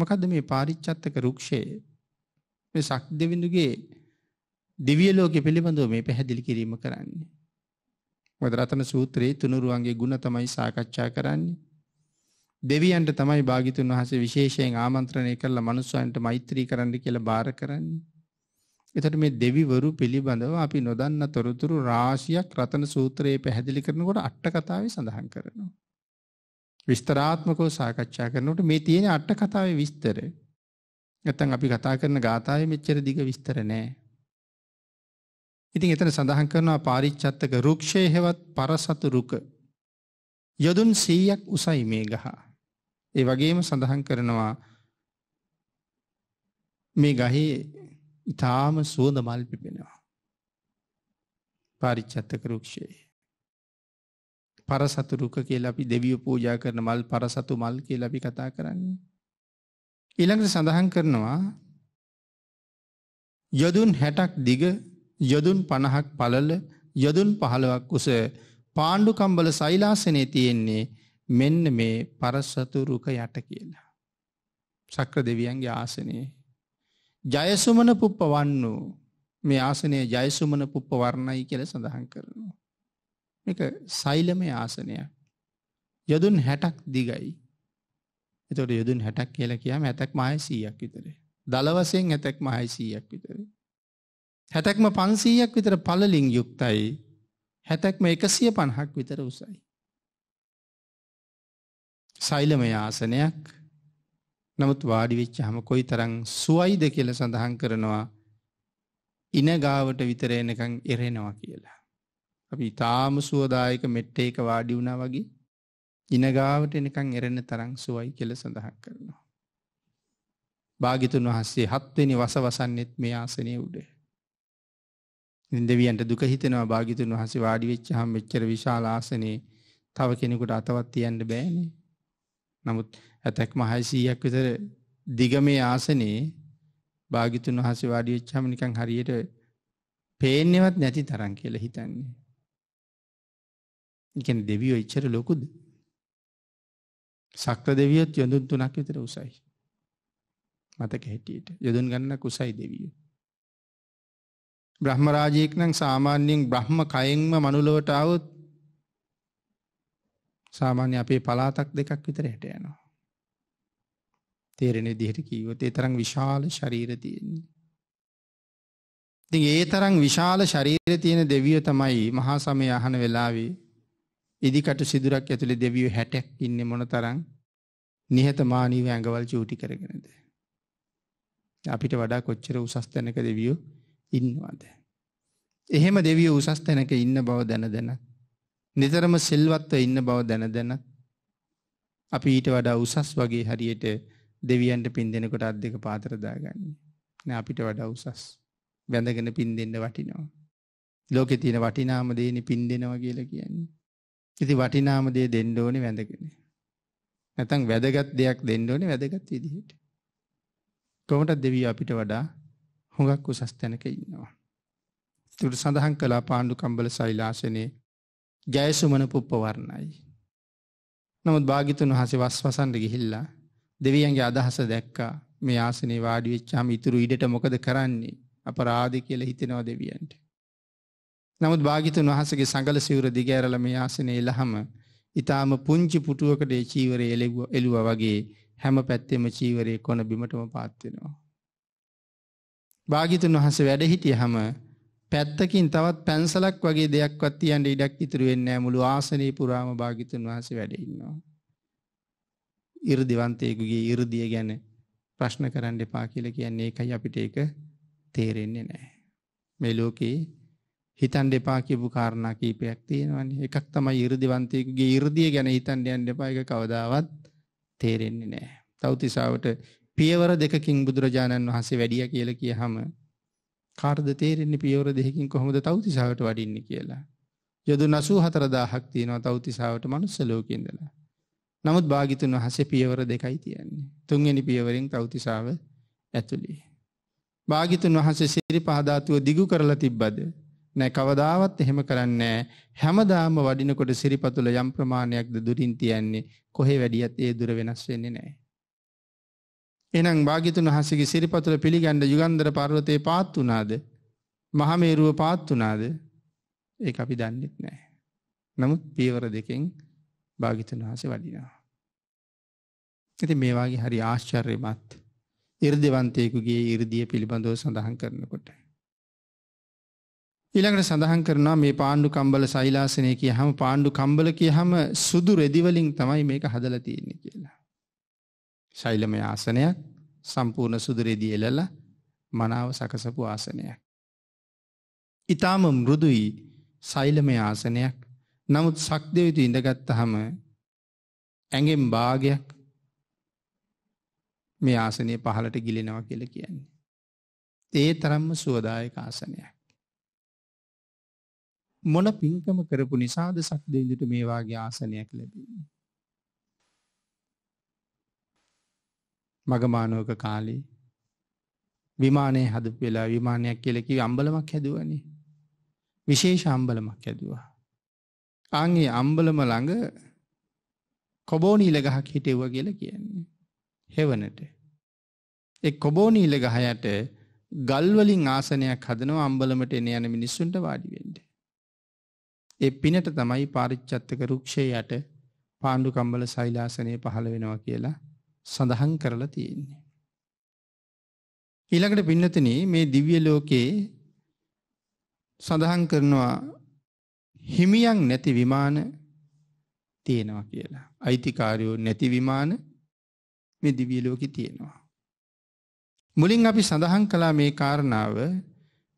මකද මේ පාරිච්චත්තක රුක්ෂය මේ සක් දෙවිඳුගේ දිවියලෝක පිළිබඳව මේ පැහැදිලි කිරීම කරන්නේ. වදරතන සූත්‍රයේ තුනුරුවන්ගේ ගුණ තමයි සාකච්ඡා කරන්නේ. දෙවියන්ට තමයි භාගිතුන් වහස විශේෂයෙන් ආමන්ත්‍රණය කරලා මනුස්සයන්ට මෛත්‍රී කරන්න කියලා බාර කරන්නේ. එතට මේ දෙවිවරු පිළිබඳව අපි නොදන්න තොරතුරු රාශියක් රතන සූත්‍රයේ පැහැදිලි කරනකොට අට්ට කතාව සඳහන් කරනවා. විස්තරාත්මකෝ සාකච්ඡා කරනට මේ තියෙන අට්ට කතාව විස්තර. ඇතන් අපි කතා කරන ගාථාව මෙච්චර දිග විස්තර නෑ. ඉතින් එතන සඳහන් කරනවා පාරිච්චත්තක රුක්ෂය හෙවත් පරසතු රුක. යොදුන් සීයක් උසයි මේ ගහ. ඒ වගේම සඳහන් කරනවා මේ ගහේ ඉතාම සුවඳ මල් පිපෙනවා. පාරිච්චත්තක රුක්ෂයේ. පරසතු රුක කියලා අපි දෙවිය පූජා කරන මල් පරසතු මල් කියලා අපි කතා කරන්නේ. ඊළඟට සඳහන් කරනවා යොදුන් හැටක් දිග යොදුන් පණහක් පලල යොදුන් පහළවක් උස පාණ්ඩුකම්බල සෛලාසනය තියෙන්නේ මෙන්න මේ පරසතු රුක යට කියලා. සක්‍ර දෙවියන්ගේ ආසනයේ ජයසුමන පුප්ප වන්නූ මේ ආසනය ජයසුමන පුප්ප වර්ණයි කියල සඳහන් කරනවා. එක සෛලමය ආසනය යොදුන් හැටක් දිගයි එතොට යොදුන් හැටක් කියල කියම ඇතැක් මහයිසීයක් විතරේ දළවසයෙන් ඇතැක් මහයිසීයක් විතරේ. හැතැක්ම පන්සීයක් විතර පලලින් යුක්තයි හැතැක්ම එකසිය පණහක් විතර උසයි. සෛලමය ආසනයක් නමුත් වාඩි වෙච්චාම කොයිතරම් සුවයිද කියලා සඳහන් කරනවා ඉනගාවට විතර එනකන් එරෙනවා කියලා. අපි ඊටාම සුවදායක මෙට්ටේක වාඩි වුණා වගේ ඉනගාවට එනකන් එරෙන තරම් සුවයි කියලා සඳහන් කරනවා. භාගිතුන් වහන්සේ හත්වෙනි වසවසන්නෙත් මේ ආසනයේ උඩ. දෙවියන්ට දුක හිතෙනවා භාගිතුන් වහසේ වාඩි වෙච්චහම මෙච්චර විශාල ආසනේ තව කෙනෙකුට අතවත් තියන්න බෑනේ. නමුත් ඇතැක්ම හයිසීයක් විතර දිගමේ ආසනයේ භාගිතුන් වහස වාඩිවෙච්චාම නිකං හරියට පේනෙවත් නැති තරන් කියල හිතන්නේ. එකන දෙවියෝ ඉච්චර ලොකුද. සක්‍ර දෙවියොත් යොඳුන් තුනක් විතර උසයි. මතක හැටියට යොදුන් ගන්න කුසයි දෙවිය. බ්‍රහ්මරාජයෙක් නම් සාමාන්‍යයෙන් බ්‍රහ්ම කයෙන්ම මනුලොවට අවුත් සාමාන්‍ය අපේ පලාතක් දෙකක් විතර හැට යනවා. තේරෙන දිහට කීවොත් ඒ තරම් විශාල ශරීර තියෙන්නේ. ඉතින් ඒ තරම් විශාල ශරීර තියෙන දෙවියෝ තමයි මහා සමය අහන වෙලාවේ ඉදිකට සිදුරක් ඇතුළේ දෙවියෝ 60ක් ඉන්නේ මොනතරම් නිහතමානීව ඇඟවල් චූටි කරගෙනද අපිට වඩා කොච්චර උසස් තැනක දෙවියෝ ඉන්නවද එහෙම දෙවියෝ උසස් තැනක ඉන්න බව දැන දැන නිතරම සිල්වත්ව ඉන්න බව දැන දැන අපි ඊට වඩා උසස් වගේ හරියට දෙවියන්ට පින් දෙෙනකොට අත් දෙක පාතරදාගන්න න අපිට වඩා උසස් බැඳගෙන පින් දෙන්න වටිනවා. ලෝකෙ තියෙන වටිනාම දේන පින් දෙනවා කියලා කියන්නේ. ඉති වටිනාම දේ දෙන්න ඕනි වැඳගෙන. නැතන් වැදගත් දෙයක් දෙන්න ඕනි වැදගත් විදිහට. කොමටත් දෙවී අපිට වඩා හොඟක් උසස් තැනක ඉන්නවා. තුට සඳහන් කලා පාණ්ඩු කම්බල සයිලාශනය ජයසුමන පුප්පවරණයි. නමුත් භාගිතුන් වහසේ වස් වසන්ඩ ගිහිල්ලා දෙවියන්ගේ අදහස දැක්කා මේ ආසනේ වාඩිවෙච්චාම ඉතුරු ඉඩට මොකද කරන්නේ අප රාධ කියල හිතෙනවා දෙවියන්ට. නමුත් භාගිතුන් වහසගේ සඟල සිවර දිගෑරල මේ ආසනේ එලහම ඉතාම පුංචි පුටුවකට චීවරය එලෙව එළුව වගේ හැම පැත්තෙම චීවරය කොන බිමටම පාත්වෙනවා. භාගිතුන් වහස වැඩහිටිය හම පැත්තකින් තවත් පැන්සලක් වගේ දෙයක්වත් තියන්න ඉඩක් ඉතුරු වෙන්නේ නැහැ මුළු ආසනේ පුරාම භාග්‍යතුන් වහන්සේ වැඩ ඉන්නවා. 이르දිවන්තයෙකුගේ 이르දිය ගැන ප්‍රශ්න කරන්න එපා කියලා කියන්නේ ඒකයි අපිට ඒක තේරෙන්නේ නැහැ. මේ ලෝකේ හිතන් දෙපා කියපු කාරණා කීපයක් තියෙනවනේ. එකක් තමයි 이르දිවන්තයෙකුගේ 이르දිය ගැන හිතන් යන්න එපා. ඒක කවදාවත් තේරෙන්නේ නැහැ. තවතිසාවට පියවර දෙකකින් බුදුරජාණන් වහන්සේ වැඩිය කියලා කියහම කාර්ද තේරෙන්නේ පියවර දෙහකින් කොහොමද තවතිසාාවට වඩින්න කියලා. යොදු නසූ හතරදාහක් තියෙනවා තවතිසාාවට මනුස්ස ලෝකෙන්දල. නමුත් භාගිතුන් වහසේ පියවර දෙකයි තියන්නේ. තුන්ගනි පියවරෙන් තවතිසාාව ඇතුළේ. භාගිතුන් වහසේ සිරි පහධාතුව දිගු කරලා තිබ්බද. නෑ කවදාවත් එහෙම කරන්නේ හැමදාම වඩිනකොට සිරිපතුල යම් ප්‍රමාණයක්ද දුරින් තියන්නේ කොහේ වැඩියත් ඒ දුර වෙනස් වෙන්නේ නෑ. එනම් භාගිතුන් හසගේ සිරිපතුර පිළිගණ්ඩ යුගන්දර පර්වතය පාත් වනාාද මහමේරුව පාත් වනාාද ඒ අපි දන්නෙත් නෑ. නමුත් පීවර දෙකෙන් භාගිතුන් වහස වඩිනවා. ඇති මේවාගේ හරි ආශ්චර්යමත් ඉර්දිවන්තයකුගේ ඉරදිය පිළිබඳව සඳහන් කරනකොට. ඉළඟට සඳහන් කරනවා මේ පාණ්ඩු කම්බල සයිලාසනය කිය හම පාණ්ඩු කම්බල කිය හම සුදු රෙදිවලින් තමයි මේක හදල තියෙන්නේ කියලා. ශෛලමය ආසනයක් සම්පූර්ණ සුදුරෙදී එලලා මනාව සකසපු ආසනයක්. ඉතාම මෘදුයි සෛලමය ආසනයක් නමුත් සක්දයුතු ඉඳගත්ත හම ඇගෙන් භාගයක් මේ ආසනය පහලට ගිලෙනවා කියල කියන්නේ. ඒ තරම්ම සුවදායක ආසනයක්. මොන පින්කම කරපු නිසාද සක්දේදුට මේවාගේ ආසනයක් ලැබින්නේ. මගමානුවක කාලී විමානය හදපු වෙලා විමානයක් කියලකි අම්බලමක් හැදුවනි විශේෂ අම්බලමක් හැදවා. ආගේ අම්බලම ළඟ කොබෝනීල ගහක් හිටෙව්ව කියල කියන්නේ. හෙවනට. එ කොබෝනීල ගහයට ගල්වලින් ආසනයක් හදනව අම්බලමට එන යන මිනිස්සුන්ට වාඩිවෙන්ඩ. එ පිනට තමයි පාරිච්චත්තක රුක්ෂයට පාණ්ඩුකම්බල සෛලාසනය පහළ වෙනවා කියලා සඳහන් කරලා තියෙන්නේ. ඊළඟට පින්නතන මේ දිව්‍ය ලෝකයේ සඳහන් කරනවා හිමියන් නැති විමාන තියෙනවා කියලා. අයිතිකාරයෝ නැති විමාන මේ දිවිය ලෝකෙ තියෙනවා. මුලින් අපි සඳහන් කළා මේ කාරණාව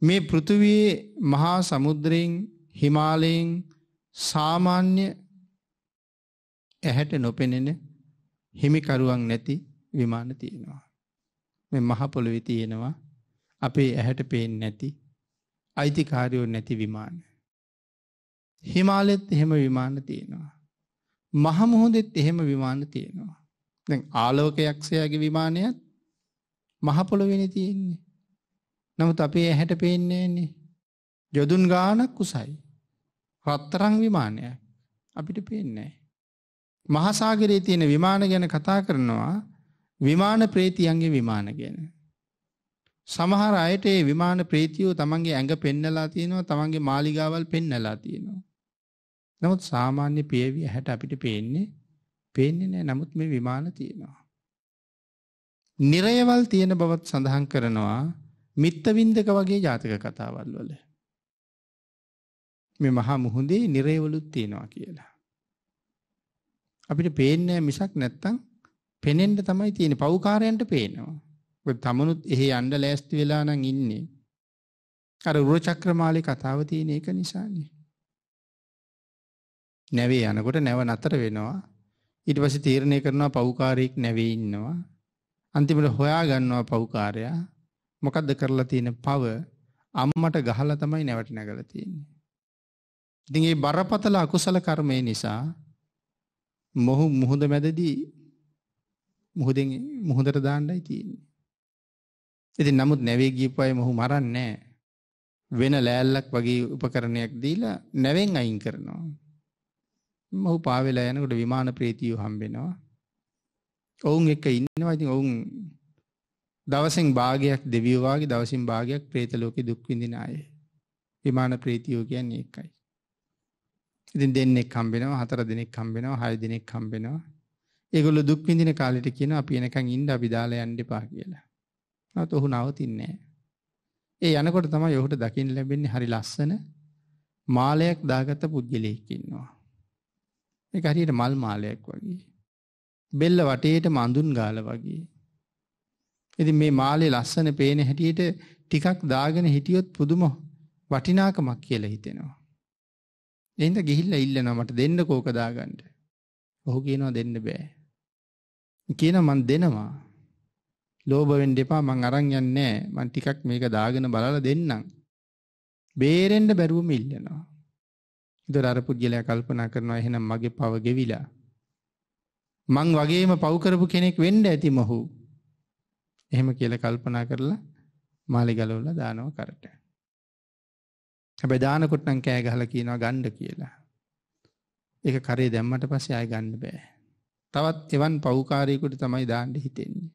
මේ පෘථුවයේ මහා සමුද්‍රයෙන් හිමාලයෙන් සාමාන්‍ය ඇහැට නොපෙනෙන හිමිකරුවන් නැති විමාන තියෙනවා. මේ මහ පොළොවේ තියෙනවා අපේ ඇහැට පේන්නේ නැති අයිතිකාරයෝ නැති විමාන. හිමාලෙත් එහෙම විමාන තියෙනවා. මහමුහොදෙත් එහෙම විමාන තියෙනවා. දැන් ආලෝක යක්ෂයාගේ විමානයත් මහපොළොවෙනි තියෙන්නේ. නමුත් අපේ ඇහැට පේන්නේ නෑනේ. යොදුන් ගානක් කුසයි. රත්තරන් විමානයක් අපිට පේන්නේ නෑ. මහසාගරයේ තියෙන විමාන ගැන කතා කරනවා විමාන ප්‍රේතියන්ගේ විමාන ගැන. සමහර අයට ඒ විමාන ප්‍රේතියෝ තමන්ගේ ඇඟ පෙන්නලා තියෙනවා තමන්ගේ මාලිගාවල් පෙන්නලා තියෙනවා. නමුත් සාමාන්‍ය පියවිය හැට අපිට පේන්නේ පේන්නේ නෑ නමුත් මේ විමාන තියෙනවා. නිරයවල් තියෙන බවත් සඳහන් කරනවා මිත්තවින්දක වගේ ජාතක කතාවල් වල. මේ මහා මුහුදේ නිරේවලුත් තියෙනවා කියලා. අපිට පේන්නේ මිසක් නැත්තම් පෙනෙන්න තමයි තියෙන්නේ. පවුකාරයන්ට පේනවා. මොකද තමනුත් එහි යන්න ලෑස්ති වෙලා නම් ඉන්නේ. අර උරචක්‍රමාලේ කතාව තියෙන එක නිසානේ. නැවේ යනකොට නැව නතර වෙනවා. ඊට පස්සේ තීරණය කරනවා පවුකාරයෙක් නැවේ ඉන්නවා. අන්තිමට හොයා ගන්නවා පවුකාරයා. මොකද්ද කරලා තියෙන පව අම්මට ගහලා තමයි නැවට නැගලා තියෙන්නේ. ඉතින් මේ බරපතල අකුසල කර්මය නිසා මොහු මුහුද මැදදී මුහුදෙන් මුහුදට දාන්නයි තියෙන්නේ. ඉතින් නමුත් නැවේ ගියපු අය මොහු මරන්නේ වෙන ලෑල්ලක් වගේ උපකරණයක් දීලා නැවෙන් අයින් කරනවා. මොහු පාවෙලා යනකොට විමාන ප්‍රේතියෝ හම්බෙනවා. ඔවුන් එක ඉන්නවා. ඉතින් ඔවුන් දවසෙන් භාගයක් දෙවියෝ වාගේ දවසින් භාගයක් പ്രേත ලෝකේ දුක් විඳින අය. විමාන ප්‍රේතියෝ කියන්නේ එකයි. ඉතින් දෙන්නෙක් කම්බෙනවා හතර දෙනෙක් කම්බෙනවා හය දෙනෙක් කම්බෙනවා ඒගොල්ල දුක් විඳින කාලෙට කියන අපි එනකන් ඉන්න අපි දාලා යන්න එපා කියලා. නමුත් ඔහු නවතින්නේ ඒ යනකොට තමයි ඔහුට දකින්න ලැබෙන්නේ හරි ලස්සන මාලයක් දාගත්ත පුද්ගලයෙක් ඉන්නවා. ඒක හරියට මල් මාලයක් වගේ. බෙල්ල වටේට මඳුන් ගාල වගේ. ඉතින් මේ මාලේ ලස්සන පේන හැටියට ටිකක් දාගෙන හිටියොත් පුදුම වටිනාකමක් කියලා හිතෙනවා. එහින්ද ගිහිල්ලා ඉල්ලනවා මට දෙන්න කෝක දාගන්න. ඔහු කියනවා දෙන්න බෑ. කියනවා මං දෙනවා. ලෝභ වෙන්න එපා මං අරන් යන්නේ නෑ. මං ටිකක් මේක දාගෙන බලලා දෙන්නම්. බේරෙන්න බැරුවම ඉල්ලනවා. ඉතින් අර පුද්ගලයා කල්පනා කරනවා එහෙනම් මගේ පව ගෙවිලා. මං වගේම පව් කරපු කෙනෙක් වෙන්න ඇති මොහු. එහෙම කියලා කල්පනා කරලා මාලි ගලවලා දානවා කරට. හැබැ දානකොට්නම් කෑ ගහල කියනවා ගණ්ඩ කියලා. එක කරේ දැම්මට පස්සේ අය ගන්න බෑ. තවත් එවන් පෞකාරයකුට තමයි දාණ්ඩ හිතෙන්නේ.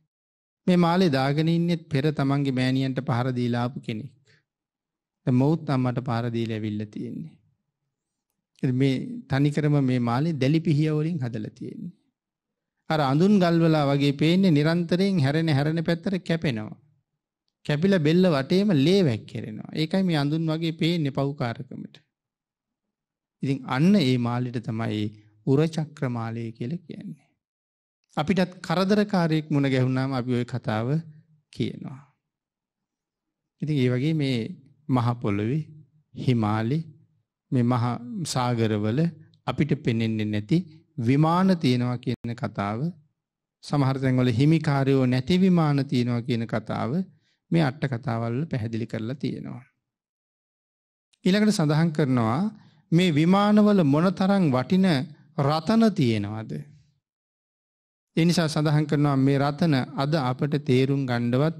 මේ මාලේ දාගෙන ඉන්නෙත් පෙර තමන්ගේ මෑණියන්ට පහර දීලාපු කෙනෙක්. මෞත් අම්මට පහර දීලා ඇවිල්ලා තියෙන්නේ. මේ තනිකරම මේ මාලේ දැලි පිහිය වලින් හදලා තියෙන්නේ. අර අඳුන් ගල්වලා වගේ පේන්නේ නිරන්තරයෙන් හැරෙන හැරෙන පැත්තට කැපෙනවා. කැපිලා බෙල්ල වටේම ලේ වැක්කිරෙනවා. ඒකයි මේ අඳුන් වගේ පේන්නේ පව්කාරකමට. ඉතින් අන්න ඒ මාලිට තමයි උරචක්‍ර මාලය කියලා කියන්නේ. අපිටත් කරදරකාරයෙක් මුණ ගැහුණාම අපි ওই කතාව කියනවා. ඉතින් ඒ වගේ මේ මහ පොළොවේ හිමාලි මේ මහා සාගරවල අපිට පෙනෙන්නේ නැති විමාන තියෙනවා කියන කතාව සමහර තැන්වල හිමිකාරයෝ නැති විමාන තියෙනවා කියන කතාව මේ අට කතාවල් පැහැදිලි කරලා තියෙනවා. ඊළඟට සඳහන් කරනවා මේ විමානවල මොනතරම් වටින රතන තියෙනවද? ඒ නිසා සඳහන් කරනවා මේ රතන අද අපට තේරුම් ගන්නවත්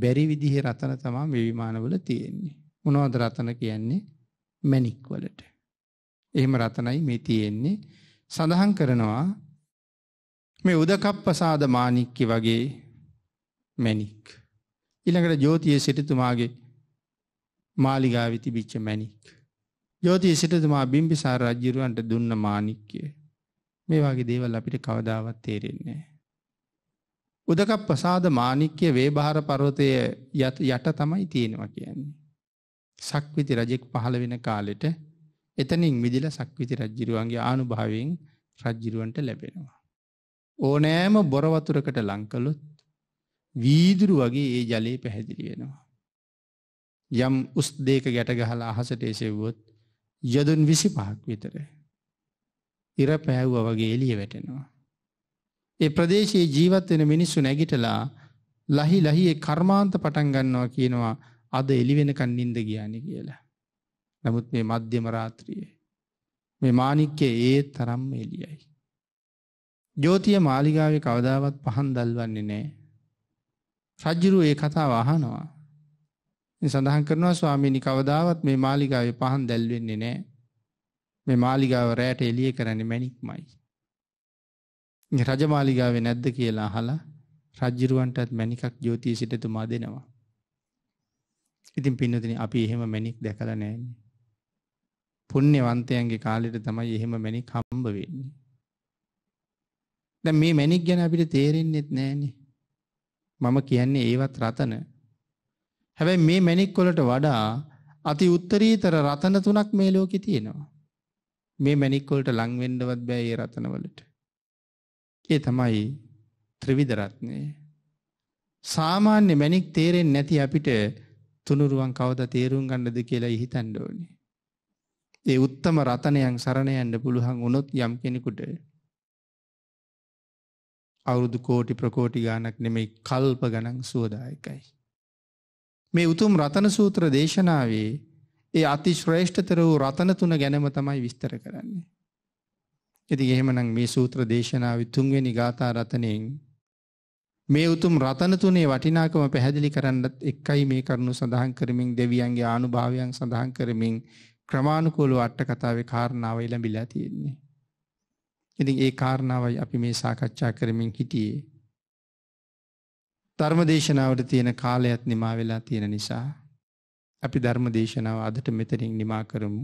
බැරි විදිහේ රතන තමයි මේ විමානවල තියෙන්නේ. මොනවද රතන කියන්නේ? මැණික් වලට. එහෙම රතනයි මේ තියෙන්නේ. සඳහන් කරනවා මේ උදකප්පසාද මාණික්ක වගේ මැණික්. ඉළඟට ජෝතිය සිටතුමාගේ මාලිගාවිති බිච්ච මැනි. ජෝතිය සිටතුමා බිම්බිසා රජ්ජිරුවන්ට දුන්න මානික්කය. මේ වගේ දේවල් අපිට කවදාවත් තේරෙන්නේ. උදක ප්‍රසාද මානික්‍ය වේභාර පරෝතය යත යට තමයි තියෙනවා කියන්නේ. සක්විති රජෙක් පහළ වෙන කාලෙට එතනින් මිදිල සක්විති රජ්ජිරුවන්ගේ ආනු භාවෙන් රජ්ජිරුවන්ට ලැබෙනවා. ඕනෑම බොරවතුරකට ලංකලොත් වීදුරු වගේ ඒ ජලයේ පැහැදිලි වෙනවා. යම් උස් දේක ගැට ගහලා අහසට එසෙව්වොත් යදුන් විසි පහක් විතර. ඉර පැහැව්ව වගේ එලිය වැටෙනවා. ඒ ප්‍රදේශයේ ජීවත් වෙන මිනිස්සු නැගිටලා ලහි ලහියේ කර්මාන්ත පටන් ගන්නවා කියනවා අද එලි වෙනකන් නිින්ද ගියානි කියලා. නමුත් මේ මධ්‍යම රාත්‍රියේ මේ මාණික්කේ ඒ තරම්ම එළියයි. ජෝතිය මාලිගාවේ කවදාවත් පහන් දල්වන්නේ නැහැ. රජ්ජුරුව ඒ කතාව අහනවා. සඳහන් කරනවා ස්වාමීණි කවදාවත් මේ මාලිගාවේ පහන් දැල්වෙන්නේ නෑ. මේ මාලිගාව රෑට එලිය කරන්න මැනික්මයි. රජමාලිගාවේ නැද්ද කියලා හලා රජ්ජිරුවන්ටත් මැනිකක් ජෝතිී සිටතුමා දෙනවා. ඉතින් පින්නතින අපි එහෙම මැනික් දැකල නෑන්නේ. පුුණ්‍යවන්තයන්ගේ කාලෙට තමයි එහෙම මැනික් හම්බ වෙන්නේ. දැ මේ මැනික් ගැන අපිට තේරෙන්නෙත් නෑනේ මම කියන්නේ ඒවත් රතන. හැබැයි මේ මැණික් වලට වඩා අති උත්තරීතර රතන තුනක් මේ ලෝකේ තියෙනවා. මේ මැණික් වලට ලං වෙන්නවත් බෑ ඒ රතන වලට. ඒ තමයි ත්‍රිවිධ රත්නය. සාමාන්‍ය මැණික් තේරෙන්නේ නැති අපිට තුනුරුවන් කවදා තේරුම් ගන්නද කියලා හිතන්න ඕනේ. ඒ උත්තම රතනයන් සරණ යන්න පුළුවන් වුණොත් යම් කෙනෙකුට අවුරුදු කෝටි ප්‍රකෝටි ගානක් නෙමෙයි කල්ප ගණන් සුවදායකයි. මේ උතුම් රතන සූත්‍ර දේශනාවේ ඒ අති ශ්‍රේෂ්ඨතර වූ රතන තුන ගැනම තමයි විස්තර කරන්නේ. ඉති එහෙමනම් මේ සූත්‍ර දේශනාව තුන්වෙනි ගාථා රතනයෙන් මේ උතුම් රතන තුනේ වටිනාකම පැහැදිලි කරන්නත් එක්කයි මේ කරුණු සඳහන් කරමින් දෙවියන්ගේ ආනුභාවයන් සඳහන් කරමින් ක්‍රමානුකූලව අට කතාවේ කාරණාව ඉලඹිලා තියෙන්නේ. ඉතින් ඒ කාරණාවයි අපි මේ සාකච්ඡා කරමින් හිටියේ. ධර්මදේශනාවට තියෙන කාලයත් නිමා වෙලා තියෙන නිසා අපි ධර්මදේශනාව අදට මෙතනින් නිමා කරමු.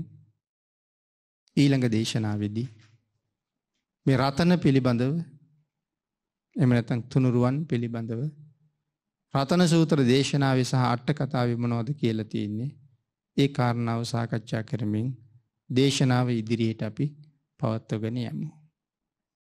ඊළඟ දේශනාවේදී මේ රතන පිළිබඳව එහෙම නැත්නම් තුනුරුවන් පිළිබඳව රතන සූත්‍ර දේශනාවේ සහ අට කතාවේ මොනවද කියලා තියෙන්නේ ඒ කාරණාව සාකච්ඡා කරමින් දේශනාව ඉදිරියට අපි පවත්වගෙන යමු